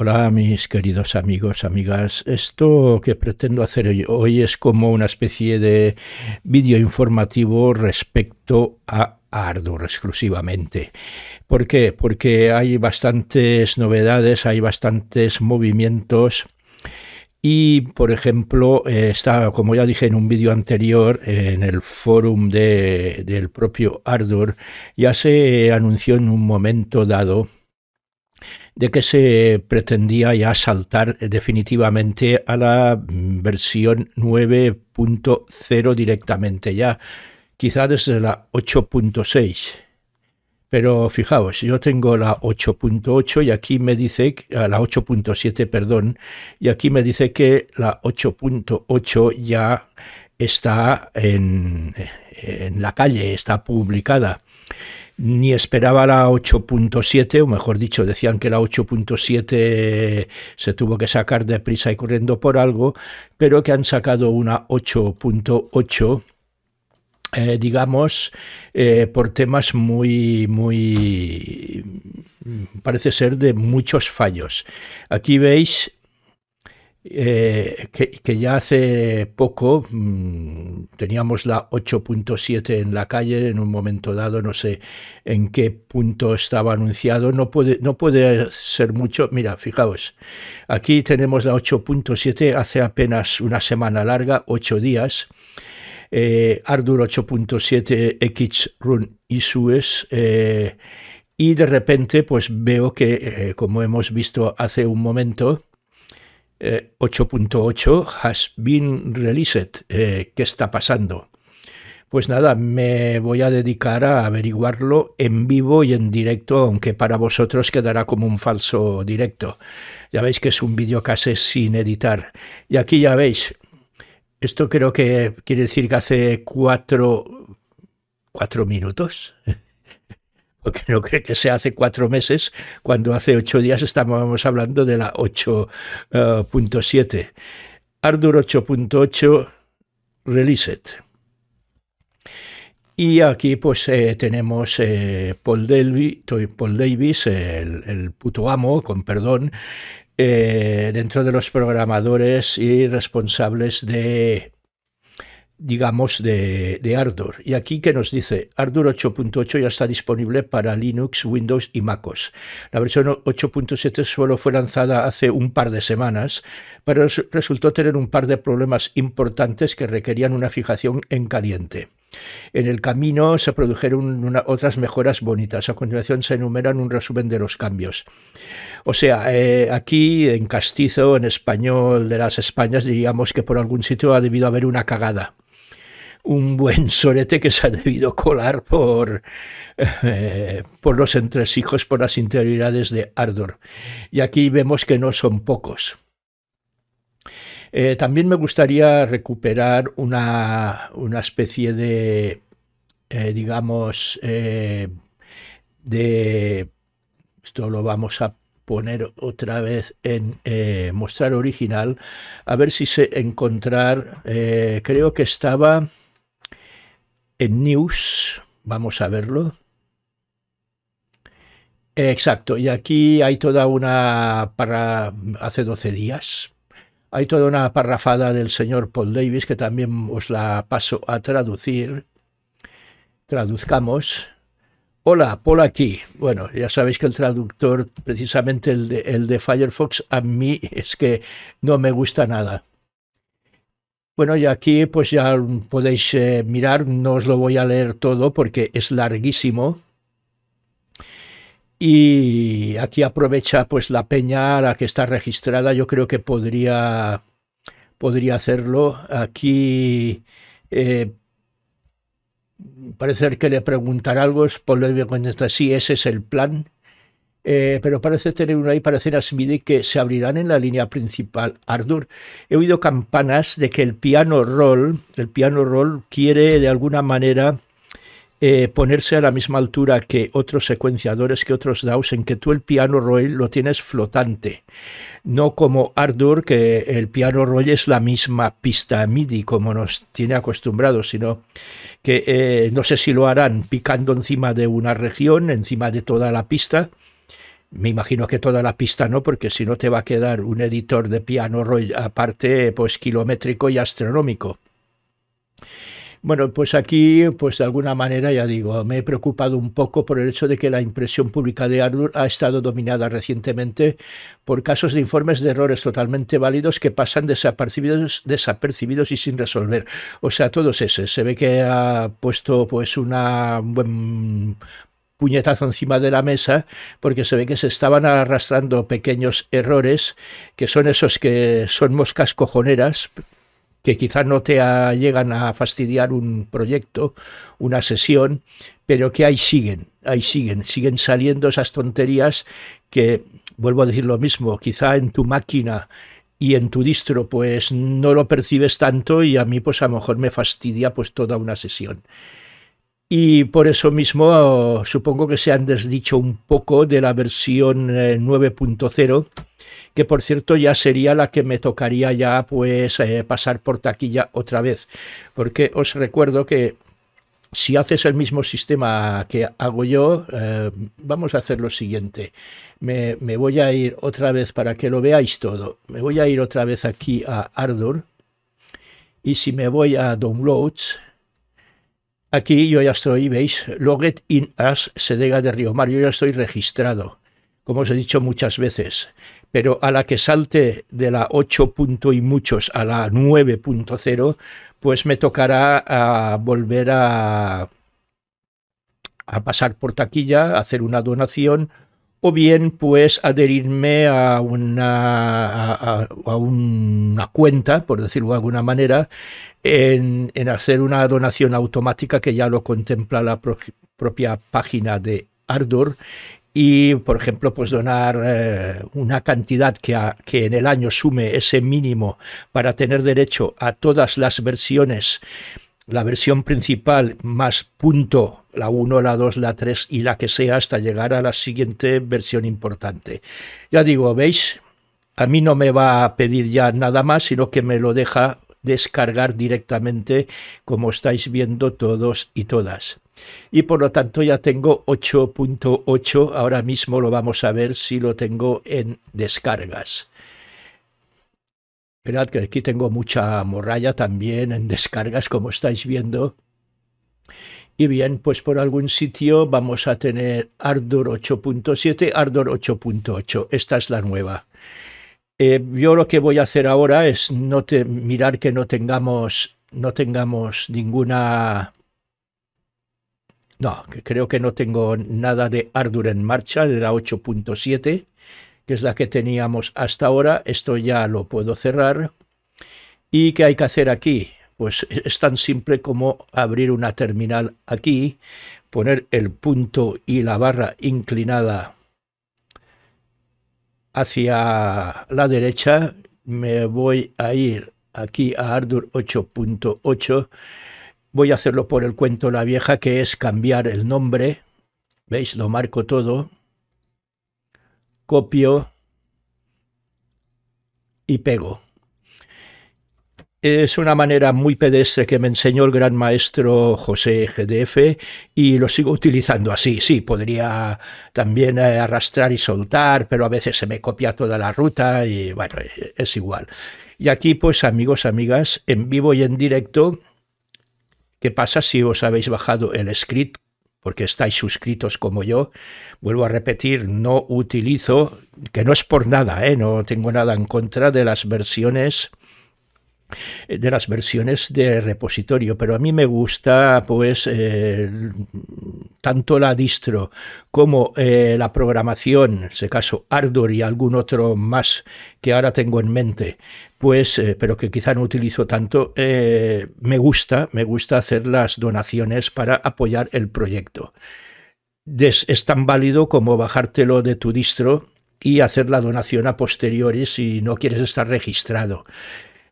Hola mis queridos amigos, amigas. Esto que pretendo hacer hoy es como una especie de vídeo informativo respecto a Ardor exclusivamente. ¿Por qué? Porque hay bastantes novedades, hay bastantes movimientos. Y, por ejemplo, eh, está, como ya dije en un vídeo anterior, en el forum del propio Ardor, ya se anunció en un momento dado de que se pretendía ya saltar definitivamente a la versión 9.0 directamente ya, quizá desde la 8.6. Pero fijaos, yo tengo la 8.8 y aquí me dice, ah, la 8.7, perdón, y aquí me dice que la 8.8 ya está en, en la calle, está publicada ni esperaba la 8.7, o mejor dicho, decían que la 8.7 se tuvo que sacar deprisa y corriendo por algo, pero que han sacado una 8.8. Eh, digamos, eh, por temas muy, muy, parece ser de muchos fallos. Aquí veis eh, que, ya hace poco mm, teníamos la 8.7 en la calle, en un momento dado, no sé en qué punto estaba anunciado, no puede, no puede ser mucho. Mira, fijaos, aquí tenemos la 8.7 hace apenas una semana larga, 8 días. Eh, 8.7 X Run Issues. Eh, y de repente, pues veo que, eh, como hemos visto hace un momento, 8.8 eh, has been released. Eh, ¿Qué está pasando? Pues nada, me voy a dedicar a averiguarlo en vivo y en directo, aunque para vosotros quedará como un falso directo. Ya veis que es un vídeo casi sin editar. Y aquí ya veis, esto creo que quiere decir que hace cuatro, cuatro minutos. porque no cree que sea hace cuatro meses, cuando hace ocho días estábamos hablando de la 8.7. Ardour 8.8 it. Y aquí pues eh, tenemos eh, Paul, Davis, el, puto amo, con perdón, eh, dentro de los programadores y responsables de digamos, de, de, Y aquí que nos dice, Ardour 8.8 ya está disponible para Linux, Windows y MacOS. La versión 8.7 solo fue lanzada hace un par de semanas, pero resultó tener un par de problemas importantes que requerían una fijación en caliente. En el camino se produjeron otras mejoras bonitas. A continuación se enumeran un resumen de los cambios. O sea, eh, aquí en castizo, en español de las Españas, diríamos que por algún sitio ha debido haber una cagada un buen sorete que se ha debido colar por, eh, por los entresijos, por las interioridades de Ardor. Y aquí vemos que no son pocos. Eh, también me gustaría recuperar una, especie de, eh, digamos, de... Esto lo vamos a poner otra vez en mostrar original, a ver si se encontrar, creo que estaba en News, vamos a verlo. Exacto, y aquí hay toda una para hace 12 días. Hay toda una parrafada del señor Paul Davis que también os la paso a traducir. Traduzcamos. Hola, Paul aquí. Bueno, ya sabéis que el traductor, precisamente el de, el de Firefox, a mí es que no me gusta nada. Bueno, y aquí pues ya podéis eh, mirar, no os lo voy a leer todo porque es larguísimo. Y aquí aprovecha pues la peña a que está registrada, yo creo que podría, podría hacerlo. Aquí eh, parece que le preguntar algo, es por lo que sí, ese es el plan. Eh, pero parece tener una ahí para MIDI que se abrirán en la línea principal. Ardur, he oído campanas de que el piano roll, el piano roll quiere de alguna manera eh, ponerse a la misma altura que otros secuenciadores, que otros DAOs, en que tú el piano roll lo tienes flotante. No como Ardur, que el piano roll es la misma pista MIDI, como nos tiene acostumbrados, sino que eh, no sé si lo harán picando encima de una región, encima de toda la pista, me imagino que toda la pista no, porque si no te va a quedar un editor de piano aparte, pues kilométrico y astronómico. Bueno, pues aquí, pues de alguna manera, ya digo, me he preocupado un poco por el hecho de que la impresión pública de Ardour ha estado dominada recientemente por casos de informes de errores totalmente válidos que pasan desapercibidos, desapercibidos y sin resolver. O sea, todos esos. Se ve que ha puesto pues una buen puñetazo encima de la mesa porque se ve que se estaban arrastrando pequeños errores que son esos que son moscas cojoneras que quizás no te llegan a fastidiar un proyecto, una sesión, pero que ahí siguen, ahí siguen, siguen saliendo esas tonterías que, vuelvo a decir lo mismo, quizá en tu máquina y en tu distro pues no lo percibes tanto y a mí pues a lo mejor me fastidia pues toda una sesión y por eso mismo supongo que se han desdicho un poco de la versión 9.0, eh, que por cierto ya sería la que me tocaría ya pues eh, pasar por taquilla otra vez, porque os recuerdo que si haces el mismo sistema que hago yo, eh, vamos a hacer lo siguiente. Me, me, voy a ir otra vez para que lo veáis todo. Me voy a ir otra vez aquí a Ardor y si me voy a Downloads, Aquí yo ya estoy, veis, logged in as Sedega de Río Mar. Yo ya estoy registrado, como os he dicho muchas veces. Pero a la que salte de la 8. y muchos a la 9.0, pues me tocará ah, volver a, a pasar por taquilla, hacer una donación o bien pues adherirme a una, a, cuenta, por decirlo de alguna manera, en, hacer una donación automática que ya lo contempla la propia página de Ardor y, por ejemplo, pues donar eh, una cantidad que, que, en el año sume ese mínimo para tener derecho a todas las versiones la versión principal más punto, la 1, la 2, la 3 y la que sea hasta llegar a la siguiente versión importante. Ya digo, ¿veis? A mí no me va a pedir ya nada más, sino que me lo deja descargar directamente, como estáis viendo todos y todas. Y por lo tanto ya tengo 8.8, ahora mismo lo vamos a ver si lo tengo en descargas. Esperad que aquí tengo mucha morralla también en descargas, como estáis viendo. Y bien, pues por algún sitio vamos a tener Ardor 8.7, Ardor 8.8. Esta es la nueva. Eh, yo lo que voy a hacer ahora es no mirar que no tengamos, ninguna... No, que creo que no tengo nada de Ardor en marcha, de la 8.7 que es la que teníamos hasta ahora. Esto ya lo puedo cerrar. ¿Y qué hay que hacer aquí? Pues es tan simple como abrir una terminal aquí, poner el punto y la barra inclinada hacia la derecha. Me voy a ir aquí a Ardour 8.8. Voy a hacerlo por el cuento La Vieja, que es cambiar el nombre. ¿Veis? Lo marco todo copio y pego. Es una manera muy pedestre que me enseñó el gran maestro José GDF y lo sigo utilizando así. Sí, podría también eh, arrastrar y soltar, pero a veces se me copia toda la ruta y bueno, es igual. Y aquí pues amigos, amigas, en vivo y en directo, ¿qué pasa si os habéis bajado el script porque estáis suscritos como yo. Vuelvo a repetir, no utilizo, que no es por nada, ¿eh? no tengo nada en contra de las versiones de las versiones de repositorio, pero a mí me gusta pues eh, tanto la distro como eh, la programación, en caso Ardor y algún otro más que ahora tengo en mente, pues, eh, pero que quizá no utilizo tanto, eh, me gusta, me gusta hacer las donaciones para apoyar el proyecto. es tan válido como bajártelo de tu distro y hacer la donación a posteriori si no quieres estar registrado.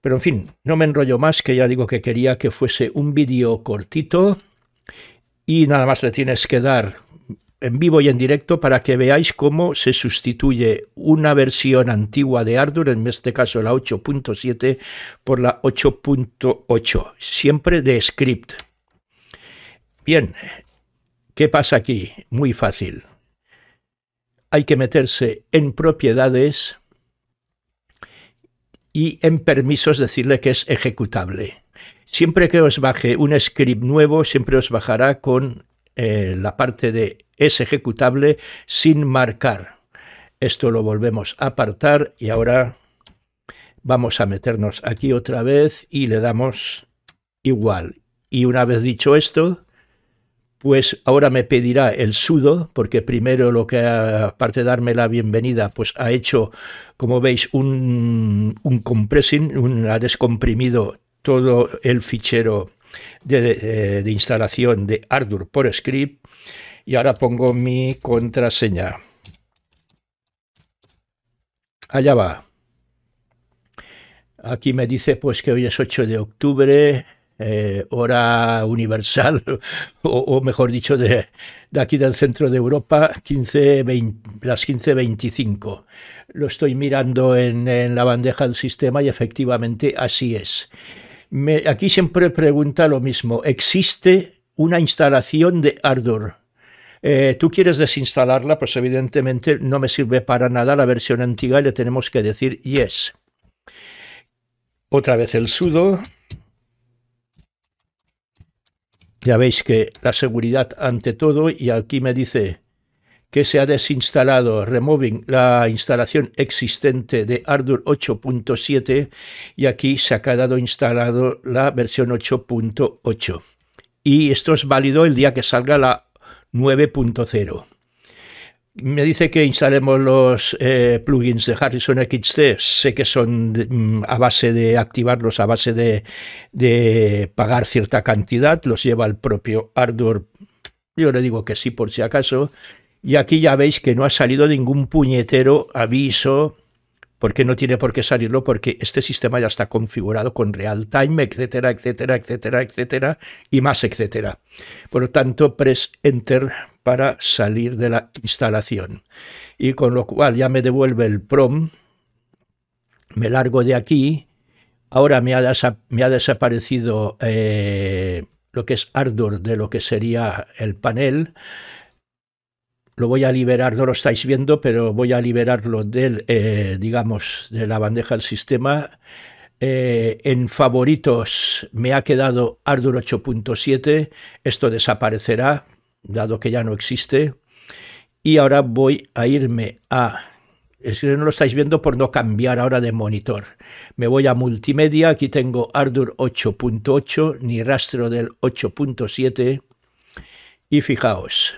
Pero en fin, no me enrollo más, que ya digo que quería que fuese un vídeo cortito y nada más le tienes que dar en vivo y en directo para que veáis cómo se sustituye una versión antigua de Ardour, en este caso la 8.7, por la 8.8, siempre de script. Bien, ¿qué pasa aquí? Muy fácil. Hay que meterse en propiedades y en permisos decirle que es ejecutable. Siempre que os baje un script nuevo, siempre os bajará con eh, la parte de es ejecutable sin marcar. Esto lo volvemos a apartar y ahora vamos a meternos aquí otra vez y le damos igual. Y una vez dicho esto, pues ahora me pedirá el sudo, porque primero lo que, aparte de darme la bienvenida, pues ha hecho, como veis, un, un compressing, un, ha descomprimido todo el fichero eh, de, instalación de Ardour por script y ahora pongo mi contraseña. Allá va. Aquí me dice pues que hoy es 8 de octubre, eh, hora universal, o, mejor dicho, de, aquí del centro de Europa, las 15.25. Lo estoy mirando en la bandeja del sistema y efectivamente así es aquí siempre pregunta lo mismo. ¿Existe una instalación de Ardor? Eh, tú quieres desinstalarla, pues evidentemente no me sirve para nada la versión antigua y le tenemos que decir yes. Otra vez el sudo. Ya veis que la seguridad ante todo y aquí me dice que se ha desinstalado, removing la instalación existente de Ardour 8.7 y aquí se ha quedado instalado la versión 8.8. Y esto es válido el día que salga la 9.0. Me dice que instalemos los eh, plugins de Harrison XT. Sé que son mm, a base de activarlos, a base de, de, pagar cierta cantidad. Los lleva el propio Ardour. Yo le digo que sí por si acaso. Y aquí ya veis que no ha salido ningún puñetero aviso, porque no tiene por qué salirlo, porque este sistema ya está configurado con real time, etcétera, etcétera, etcétera, etcétera, y más, etcétera. Por lo tanto, press enter para salir de la instalación. Y con lo cual ya me devuelve el prom, me largo de aquí, ahora me ha, desaparecido... Eh, lo que es ardor de lo que sería el panel lo voy a liberar, no lo estáis viendo, pero voy a liberarlo del, eh, digamos, de la bandeja del sistema. Eh, en favoritos me ha quedado Ardour 8.7, esto desaparecerá, dado que ya no existe. Y ahora voy a irme a es que no lo estáis viendo por no cambiar ahora de monitor. Me voy a multimedia, aquí tengo Ardour 8.8, ni rastro del 8.7. Y fijaos,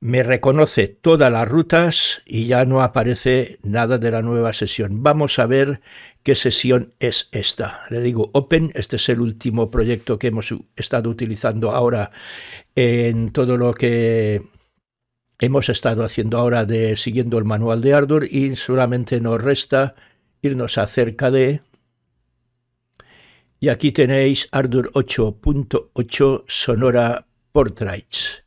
me reconoce todas las rutas y ya no aparece nada de la nueva sesión. Vamos a ver qué sesión es esta. Le digo Open, este es el último proyecto que hemos estado utilizando ahora en todo lo que hemos estado haciendo ahora de siguiendo el manual de Ardor y solamente nos resta irnos acerca de... Y aquí tenéis Ardor 8.8 Sonora Portraits.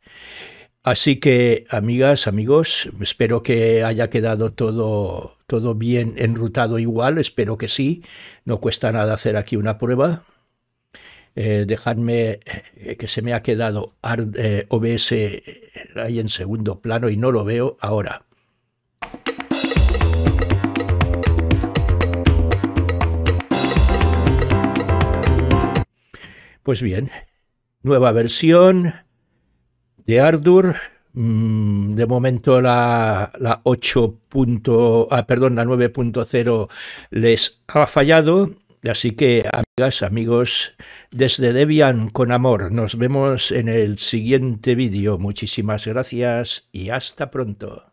Así que, amigas, amigos, espero que haya quedado todo, todo bien enrutado igual, espero que sí. No cuesta nada hacer aquí una prueba. Eh, dejadme eh, que se me ha quedado eh, OBS ahí en segundo plano y no lo veo ahora. Pues bien, nueva versión, de Ardour. Mm, de momento la, la 8. Punto, ah, perdón, la 9.0 les ha fallado. Así que, amigas, amigos, desde Debian con amor, nos vemos en el siguiente vídeo. Muchísimas gracias y hasta pronto.